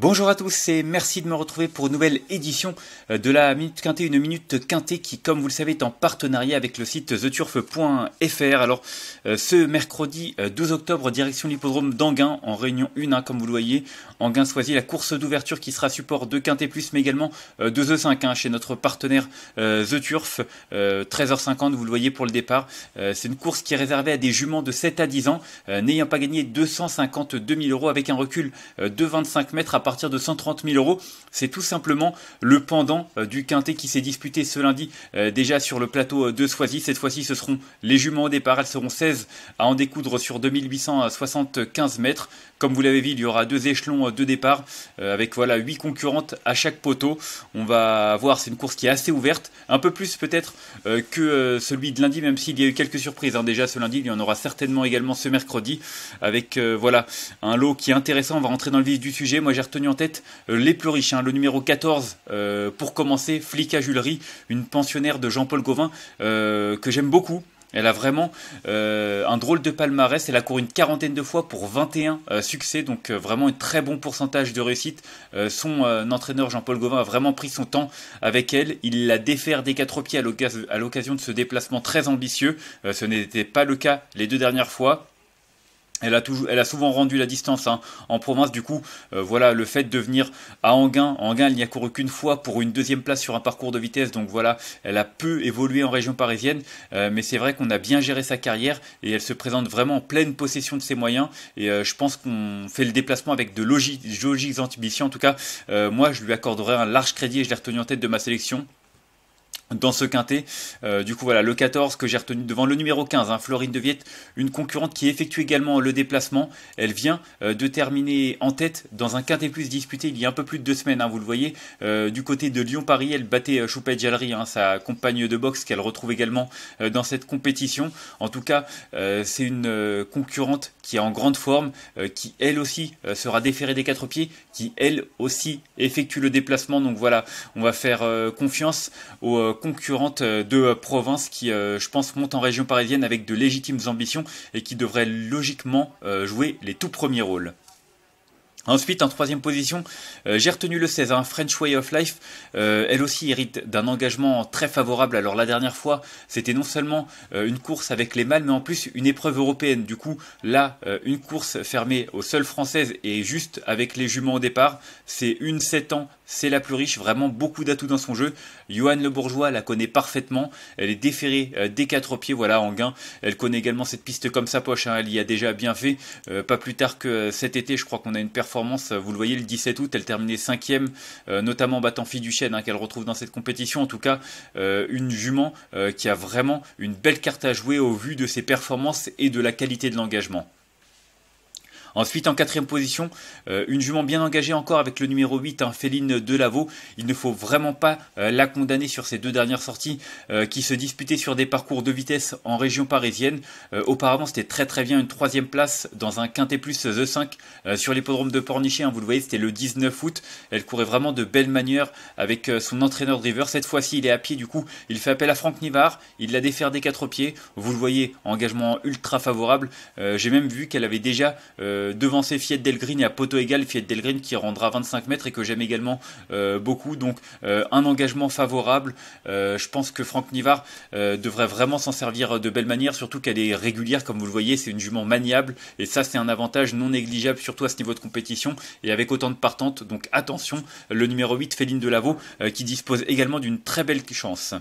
Bonjour à tous et merci de me retrouver pour une nouvelle édition euh, de la Minute Quintée, une Minute Quintée qui, comme vous le savez, est en partenariat avec le site theturf.fr. Alors, euh, ce mercredi 12 euh, octobre, direction l'hippodrome d'Anguin, en réunion 1, hein, comme vous le voyez. Anguin choisit la course d'ouverture qui sera support de Quintée Plus, mais également de The 5 hein, chez notre partenaire The Turf. 13h50, vous le voyez pour le départ. C'est une course qui est réservée à des juments de 7 à 10 ans, n'ayant pas gagné 252 000 euros avec un recul de 25 mètres à partir de 130 000 euros. C'est tout simplement le pendant euh, du quintet qui s'est disputé ce lundi euh, déjà sur le plateau euh, de Soisy. Cette fois-ci, ce seront les juments au départ. Elles seront 16 à en découdre sur 2875 mètres. Comme vous l'avez vu, il y aura deux échelons de départ avec voilà 8 concurrentes à chaque poteau. On va voir, c'est une course qui est assez ouverte, un peu plus peut-être que celui de lundi, même s'il y a eu quelques surprises. Hein. Déjà ce lundi, il y en aura certainement également ce mercredi avec voilà un lot qui est intéressant. On va rentrer dans le vif du sujet. Moi, j'ai en tête euh, les plus riches. Hein. Le numéro 14, euh, pour commencer, Flic à une pensionnaire de Jean-Paul Gauvin euh, que j'aime beaucoup. Elle a vraiment un drôle de palmarès. Elle a couru une quarantaine de fois pour 21 succès, donc vraiment un très bon pourcentage de réussite. son entraîneur Jean-Paul Gauvin a vraiment pris son temps avec elle. Il la défère des quatre pieds à l'occasion de ce déplacement très ambitieux. ce n'était pas le cas les deux dernières fois. Elle a, toujours, elle a souvent rendu la distance hein, en province. Du coup, euh, voilà, le fait de venir à Anguin, Anguin, elle n'y a couru qu'une fois pour une deuxième place sur un parcours de vitesse. Donc voilà, elle a peu évolué en région parisienne, euh, mais c'est vrai qu'on a bien géré sa carrière et elle se présente vraiment en pleine possession de ses moyens. Et euh, je pense qu'on fait le déplacement avec de logiques, En tout cas, moi, je lui accorderai un large crédit et je l'ai retenu en tête de ma sélection dans ce quintet. Euh, du coup, voilà, le 14 que j'ai retenu devant le numéro 15, hein, Florine de Viette, une concurrente qui effectue également le déplacement. Elle vient euh, de terminer en tête dans un quintet plus disputé il y a un peu plus de deux semaines, hein, vous le voyez. Euh, du côté de Lyon-Paris, elle battait choupette Jallery, hein, sa compagne de boxe qu'elle retrouve également dans cette compétition. En tout cas, c'est une concurrente qui est en grande forme, qui elle aussi sera déférée des quatre pieds, qui elle aussi effectue le déplacement. Donc voilà, on va faire confiance aux concurrente euh, de euh, province qui, euh, je pense, monte en région parisienne avec de légitimes ambitions et qui devrait logiquement jouer les tout premiers rôles. Ensuite, en troisième position, j'ai retenu le 16, hein, French Way of Life. elle aussi hérite d'un engagement très favorable. Alors la dernière fois, c'était non seulement une course avec les mâles, mais en plus une épreuve européenne. Du coup, là, une course fermée aux seules françaises et juste avec les juments au départ. C'est une 7 ans c'est la plus riche, vraiment beaucoup d'atouts dans son jeu. Johan Le Bourgeois la connaît parfaitement, elle est déférée euh, des quatre pieds, voilà, en gain. Elle connaît également cette piste comme sa poche, hein. elle y a déjà bien fait. Euh, pas plus tard que euh, cet été, je crois qu'on a une performance, vous le voyez, le 17 août, elle terminait cinquième, notamment en battant Fiduchène, hein, qu'elle retrouve dans cette compétition. En tout cas, une jument qui a vraiment une belle carte à jouer au vu de ses performances et de la qualité de l'engagement. Ensuite, en quatrième position, euh, une jument bien engagée encore avec le numéro 8, hein, Féline Delaveau. Il ne faut vraiment pas euh, la condamner sur ces deux dernières sorties euh, qui se disputaient sur des parcours de vitesse en région parisienne. auparavant, c'était très très bien une troisième place dans un quintet plus The 5 sur l'hippodrome de Pornichet. Hein, vous le voyez, c'était le 19 août. Elle courait vraiment de belles manières avec son entraîneur driver. Cette fois-ci, il est à pied, du coup, il fait appel à Franck Nivard. Il l'a défaire des quatre pieds. Vous le voyez, engagement ultra favorable. J'ai même vu qu'elle avait déjà... Euh, devant devancer Fiat Delgrin et à poteau égal Fiat Delgrin qui rendra 25 mètres et que j'aime également euh, beaucoup. Donc euh, un engagement favorable. je pense que Franck Nivard devrait vraiment s'en servir de belle manière, surtout qu'elle est régulière, comme vous le voyez, c'est une jument maniable et ça c'est un avantage non négligeable, surtout à ce niveau de compétition et avec autant de partantes. Donc attention, le numéro 8, Féline Delaveau, qui dispose également d'une très belle chance.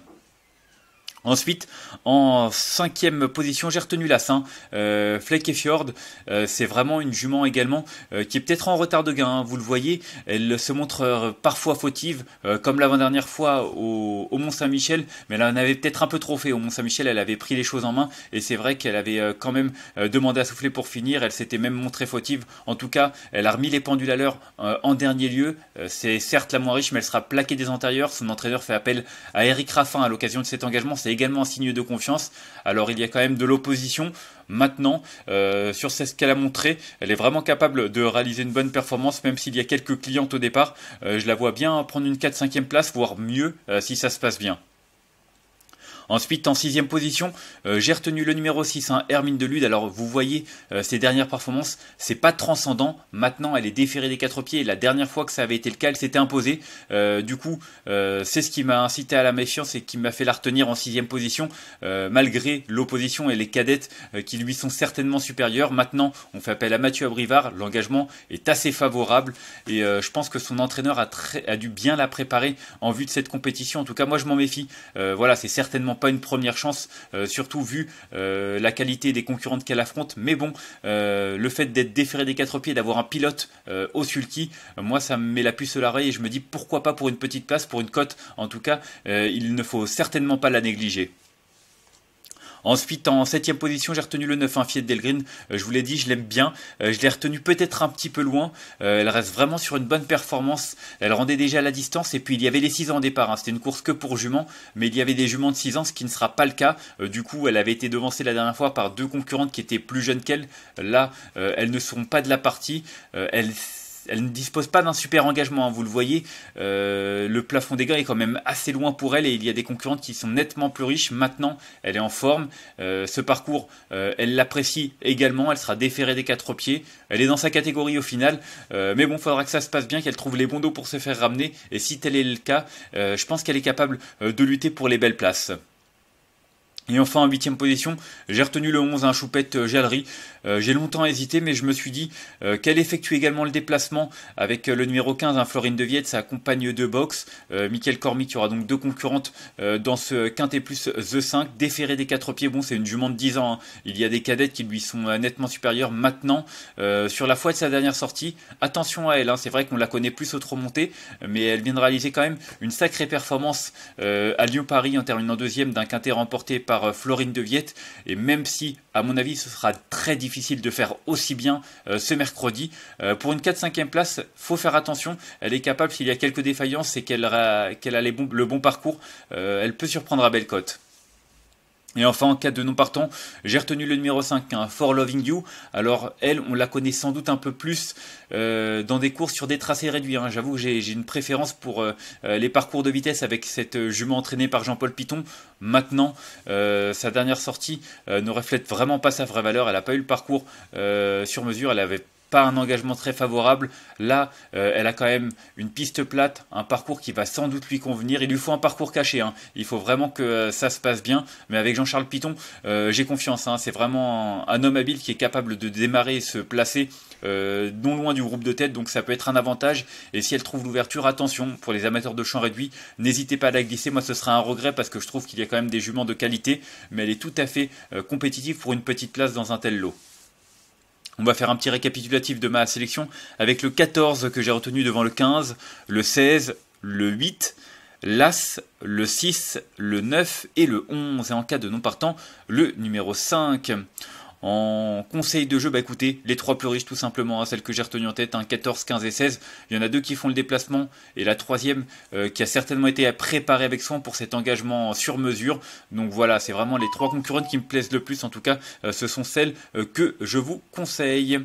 Ensuite, en cinquième position, j'ai retenu la Saint, euh, Fleck et Fjord. Euh, c'est vraiment une jument également euh, qui est peut-être en retard de gain. Hein. vous le voyez, elle se montre parfois fautive, comme l'avant-dernière fois au, Mont-Saint-Michel. Mais elle en avait peut-être un peu trop fait. Au Mont-Saint-Michel, elle avait pris les choses en main. Et c'est vrai qu'elle avait quand même demandé à souffler pour finir. Elle s'était même montrée fautive. En tout cas, elle a remis les pendules à l'heure en dernier lieu. c'est certes la moins riche, mais elle sera plaquée des antérieurs. Son entraîneur fait appel à Eric Raffin à l'occasion de cet engagement également un signe de confiance. Alors il y a quand même de l'opposition maintenant euh, sur ce qu'elle a montré. Elle est vraiment capable de réaliser une bonne performance, même s'il y a quelques clientes au départ. Euh, je la vois bien prendre une 4-5e place, voire mieux euh, si ça se passe bien. Ensuite, en sixième position, euh, j'ai retenu le numéro 6, hein, Hermine Lude. Alors, vous voyez euh, ses dernières performances, c'est pas transcendant. Maintenant, elle est déférée des quatre pieds. la dernière fois que ça avait été le cas, elle s'était imposée. Euh, du coup, c'est ce qui m'a incité à la méfiance et qui m'a fait la retenir en sixième position, malgré l'opposition et les cadettes qui lui sont certainement supérieures. Maintenant, on fait appel à Mathieu Abrivard. L'engagement est assez favorable et je pense que son entraîneur a, a, dû bien la préparer en vue de cette compétition. En tout cas, moi, je m'en méfie. voilà, c'est certainement pas une première chance, euh, surtout vu euh, la qualité des concurrentes qu'elle affronte. Mais bon, euh, le fait d'être déféré des quatre pieds, d'avoir un pilote au sulky, moi ça me met la puce à l'oreille et je me dis pourquoi pas pour une petite place, pour une cote en tout cas, il ne faut certainement pas la négliger. Ensuite, en septième position, j'ai retenu le 9, un Delgrin. je vous l'ai dit, je l'aime bien. Euh, je l'ai retenu peut-être un petit peu loin. Euh, elle reste vraiment sur une bonne performance. Elle rendait déjà à la distance. Et puis, il y avait les 6 ans au départ. Hein. C'était une course que pour juments. Mais il y avait des juments de 6 ans, ce qui ne sera pas le cas. Euh, du coup, elle avait été devancée la dernière fois par deux concurrentes qui étaient plus jeunes qu'elle. Là, elles ne sont pas de la partie elle ne dispose pas d'un super engagement, hein, vous le voyez. Euh, le plafond des gains est quand même assez loin pour elle et il y a des concurrentes qui sont nettement plus riches. Maintenant, elle est en forme. Euh, ce parcours, euh, elle l'apprécie également. Elle sera déférée des quatre pieds. Elle est dans sa catégorie au final. mais bon, faudra que ça se passe bien, qu'elle trouve les bons dos pour se faire ramener. Et si tel est le cas, je pense qu'elle est capable de lutter pour les belles places. Et enfin, en huitième position, j'ai retenu le 11, un choupette euh, euh, j'ai longtemps hésité, mais je me suis dit euh, qu'elle effectue également le déplacement avec euh, le numéro 15, un Florine De Viette, sa compagne de boxe. Michael Cormier qui aura donc deux concurrentes dans ce quintet plus The 5. Déféré des quatre pieds, bon, c'est une jument de 10 ans. Hein. Il y a des cadettes qui lui sont nettement supérieures maintenant. sur la foi de sa dernière sortie, attention à elle. Hein. c'est vrai qu'on la connaît plus au trop monté, mais elle vient de réaliser quand même une sacrée performance à Lyon-Paris en terminant deuxième d'un quintet remporté par euh, Florine de Viette. Et même si, à mon avis, ce sera très difficile de faire aussi bien euh, ce mercredi, euh, pour une 4-5e place, faut faire attention. Elle est capable, s'il y a quelques défaillances et qu'elle a le bon parcours, elle peut surprendre à cote et enfin, en cas de non partant, j'ai retenu le numéro 5, un hein, For Loving You. Alors, elle, on la connaît sans doute un peu plus euh, dans des courses sur des tracés réduits. Hein. J'avoue j'ai une préférence pour euh, euh, les parcours de vitesse avec cette jument entraînée par Jean-Paul Piton. Maintenant, sa dernière sortie ne reflète vraiment pas sa vraie valeur. Elle n'a pas eu le parcours sur mesure. Elle avait pas un engagement très favorable. Là, euh, elle a quand même une piste plate, un parcours qui va sans doute lui convenir. Il lui faut un parcours caché. Hein. Il faut vraiment que euh, ça se passe bien. Mais avec Jean-Charles Piton, euh, j'ai confiance. Hein. C'est vraiment un, homme habile qui est capable de démarrer et se placer non loin du groupe de tête. Donc ça peut être un avantage. Et si elle trouve l'ouverture, attention, pour les amateurs de champ réduit, n'hésitez pas à la glisser. Moi, ce sera un regret parce que je trouve qu'il y a quand même des juments de qualité. Mais elle est tout à fait compétitive pour une petite place dans un tel lot. On va faire un petit récapitulatif de ma sélection avec le 14 que j'ai retenu devant le 15, le 16, le 8, l'As, le 6, le 9 et le 11. Et en cas de non partant, le numéro 5. En conseil de jeu, bah écoutez, les trois plus riches tout simplement, hein, celles que j'ai retenues en tête, 14, hein, 15 et 16. Il y en a deux qui font le déplacement et la troisième euh, qui a certainement été préparée avec soin pour cet engagement sur mesure. Donc voilà, c'est vraiment les trois concurrentes qui me plaisent le plus. En tout cas, euh, ce sont celles euh, que je vous conseille.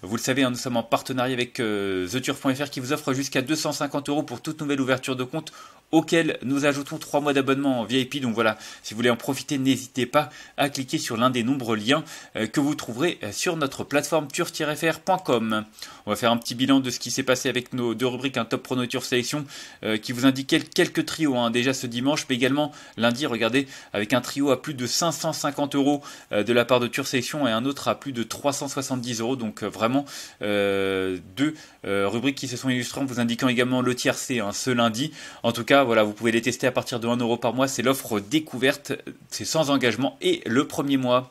Vous le savez, hein, nous sommes en partenariat avec TheTurf.fr qui vous offre jusqu'à 250 euros pour toute nouvelle ouverture de compte auquel nous ajoutons 3 mois d'abonnement en VIP. Donc voilà, si vous voulez en profiter, n'hésitez pas à cliquer sur l'un des nombreux liens euh, que vous trouverez euh, sur notre plateforme turf-fr.com. On va faire un petit bilan de ce qui s'est passé avec nos deux rubriques, un top prono Turf sélection euh, qui vous indiquait quelques trios hein, déjà ce dimanche, mais également lundi, regardez, avec un trio à plus de 550 euros de la part de Turf sélection et un autre à plus de 370 euros. Donc vraiment deux rubriques qui se sont illustrées, vous indiquant également le tiercé hein, ce lundi. En tout cas, voilà, vous pouvez les tester à partir de 1€ par mois. C'est l'offre découverte, c'est sans engagement et le premier mois.